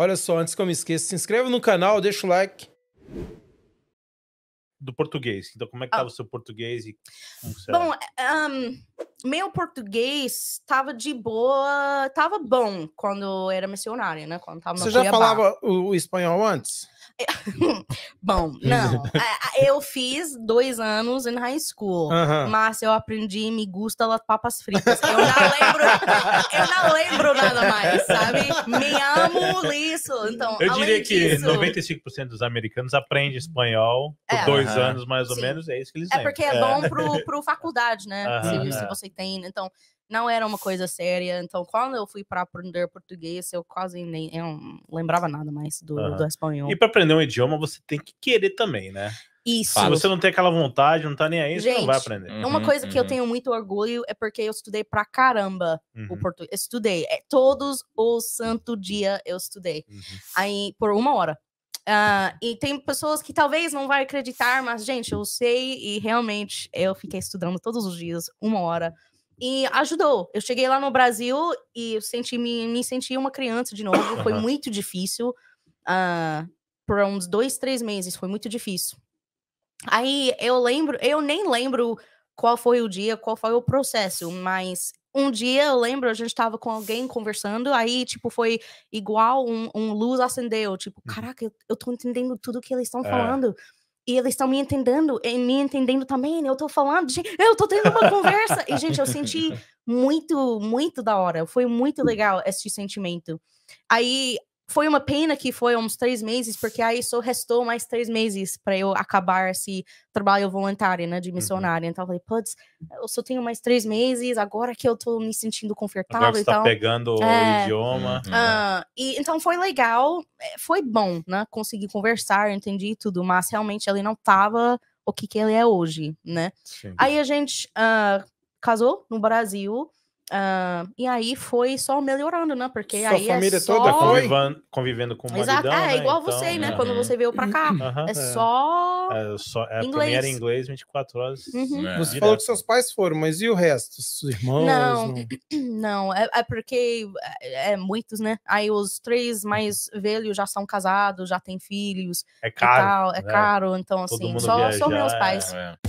Olha só, antes que eu me esqueça, se inscreva no canal, deixa o like. Do português. Então, como é que estava ah. o seu português? E bom, um, é, meu português estava de boa, estava bom quando era missionária, né? Quando tava Você já Cuiabá. falava o, o espanhol antes? Bom, não. Né? É, eu fiz dois anos em high school, mas eu aprendi me gusta las papas fritas. Eu não lembro, eu não lembro nada mais, sabe? Me amo isso. Então, eu diria que 95% dos americanos aprendem uhum. espanhol por é, dois anos mais ou Sim. menos, é isso que eles É lembram. porque é, é. bom pro, pro faculdade, né? Se, se, você tem, né? então não era uma coisa séria. Então, quando eu fui para aprender português, eu quase nem eu não lembrava nada mais do, uhum. do espanhol. E para aprender um idioma, você tem que querer também, né? Isso. Se você não tem aquela vontade, não tá nem aí, Gente, você não vai aprender. Uhum, uma coisa uhum. que eu uhum. tenho muito orgulho é porque eu estudei pra caramba uhum. o português. Estudei. É, todos os santo dia eu estudei. Uhum. Aí, por uma hora. Uh, e tem pessoas que talvez não vai acreditar, mas, gente, eu sei e realmente eu fiquei estudando todos os dias, uma hora e ajudou. Eu cheguei lá no Brasil e senti, me, me senti uma criança de novo. Foi muito difícil. Uh, por uns dois, três meses. Foi muito difícil. Aí eu lembro, eu nem lembro qual foi o dia, qual foi o processo, mas um dia eu lembro, a gente tava com alguém conversando, aí, tipo, foi igual um, um luz acendeu, tipo, uhum. caraca, eu, eu tô entendendo tudo que eles estão é. falando e eles estão me entendendo, e eh, me entendendo também. Né? Eu tô falando, gente, eu tô tendo uma conversa. E, gente, eu senti muito, muito da hora. Foi muito legal esse sentimento. Aí, foi uma pena que foi uns três meses, porque aí só restou mais três meses para eu acabar esse trabalho voluntário, né, de uhum. missionária. Uhum. Então eu falei, putz, eu só tenho mais três meses, agora que eu tô me sentindo confortável agora você tá então, pegando é, o idioma. Uhum. Uh, e, então foi legal, é, foi bom, né, consegui conversar, entendi tudo, mas realmente ele não tava o que que ele é hoje, né. Sim. Aí a gente uh, casou no Brasil, Uh, e aí foi só melhorando, né? Porque Sua aí é família é só... toda convivendo, convivendo com o maridão, é, né? igual então, você, né? É. Quando você veio pra cá. Uhum, é, é, só... É, só é, inglês. era inglês 24 horas. Uhum. É. Você direto. falou que seus pais foram, mas e o resto? Seus irmãos? Não, não. não é, porque é, muitos, né? Aí os três mais velhos já são casados, já têm filhos. É caro. Tal, é né? caro, então Todo assim, só, só meus pais. É.